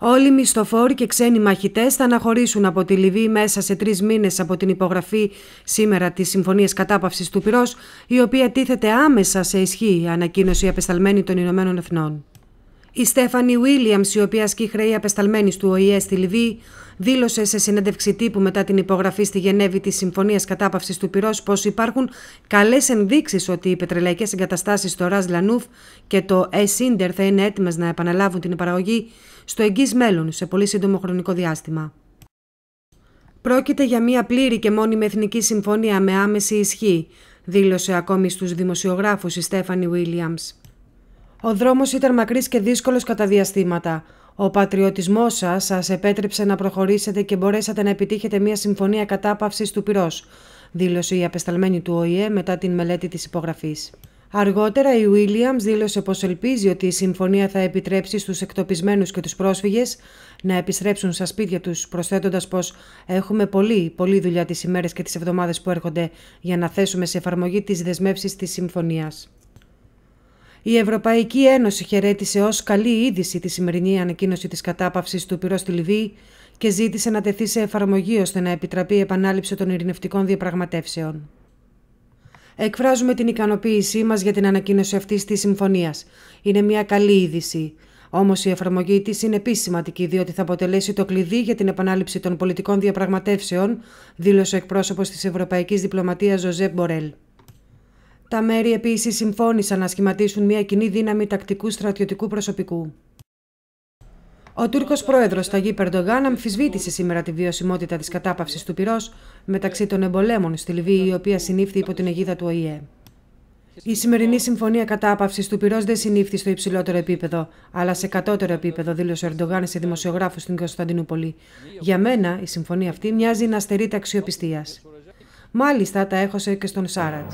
Όλοι οι μισθοφόροι και ξένοι μαχητές θα αναχωρήσουν από τη Λιβύη μέσα σε τρεις μήνες από την υπογραφή σήμερα της Συμφωνίας Κατάπαυσης του Πυρός, η οποία τίθεται άμεσα σε ισχύ, ανακοίνωσε η απεσταλμένη των Ηνωμένων Εθνών. Η Στέφανη Βίλιαμ, η οποία χρέη απεσταλμένης του ΟΗΕ στη Λιβύη, δήλωσε σε συνέντευξη τύπου μετά την υπογραφή στη Γενέβη της Συμφωνίας Κατάπαυσης του Πυρός πως υπάρχουν καλές ενδείξεις ότι οι πετρελαϊκές εγκαταστάσεις στο Ραζ Λανούφ και το ΕΣΥΝΤΕΡ θα είναι έτοιμες να επαναλάβουν την παραγωγή στο εγγύς μέλλον σε πολύ σύντομο χρονικό διάστημα. Πρόκειται για μια πλήρη και μόνιμη εθνική συμφωνία με άμεση ισχύ, δήλωσε ακόμη στους δημοσιογράφους η Στέφανη Βίλιαμ. Ο δρόμος ήταν μακρύς και δύσκολος κατά διαστήματα. Ο πατριωτισμός σας σας επέτρεψε να προχωρήσετε και μπορέσατε να επιτύχετε μια συμφωνία κατάπαυσης του πυρός, δήλωσε η απεσταλμένη του ΟΗΕ μετά την μελέτη της υπογραφής. Αργότερα η Williams δήλωσε πως ελπίζει ότι η συμφωνία θα επιτρέψει στους εκτοπισμένους και τους πρόσφυγες να επιστρέψουν στα σπίτια τους, προσθέτοντας πως έχουμε πολύ, πολύ δουλειά τις ημέρες και τις εβδομάδες που έρχονται για να θέσουμε σε εφαρμογή τις δεσμεύσεις της συμφωνίας. Η Ευρωπαϊκή Ένωση χαιρέτησε ως καλή είδηση τη σημερινή ανακοίνωση της κατάπαυσης του πυρός στη Λιβύη και ζήτησε να τεθεί σε εφαρμογή ώστε να επιτραπεί η επανάληψη των ειρηνευτικών διαπραγματεύσεων. Εκφράζουμε την ικανοποίησή μας για την ανακοίνωση αυτή της συμφωνίας. Είναι μια καλή είδηση. Όμως η εφαρμογή της είναι επίση σημαντική, διότι θα αποτελέσει το κλειδί για την επανάληψη των πολιτικών διαπραγματεύσεων, δήλωσε ο εκπρόσωπος της Ευρωπαϊκής Διπλωματίας Ζωζέ Μπορέλ. Τα μέρη επίσης συμφώνησαν να σχηματίσουν μια κοινή δύναμη τακτικού στρατιωτικού προσωπικού. Ο Τούρκος πρόεδρος Ταγί Περντογάν αμφισβήτησε σήμερα τη βιωσιμότητα της κατάπαυσης του πυρός μεταξύ των εμπολέμων στη Λιβύη, η οποία συνήφθη υπό την αιγίδα του ΟΗΕ. Η σημερινή συμφωνία κατάπαυσης του πυρός δεν συνήφθη στο υψηλότερο επίπεδο, αλλά σε κατώτερο επίπεδο, δήλωσε ο Ερντογάν σε δημοσιογράφους στην Κωνσταντινούπολη. Για μένα, η συμφωνία αυτή μοιάζει να στερείται αξιοπιστία. Μάλιστα, τα έχωσε και στον Σάρατ.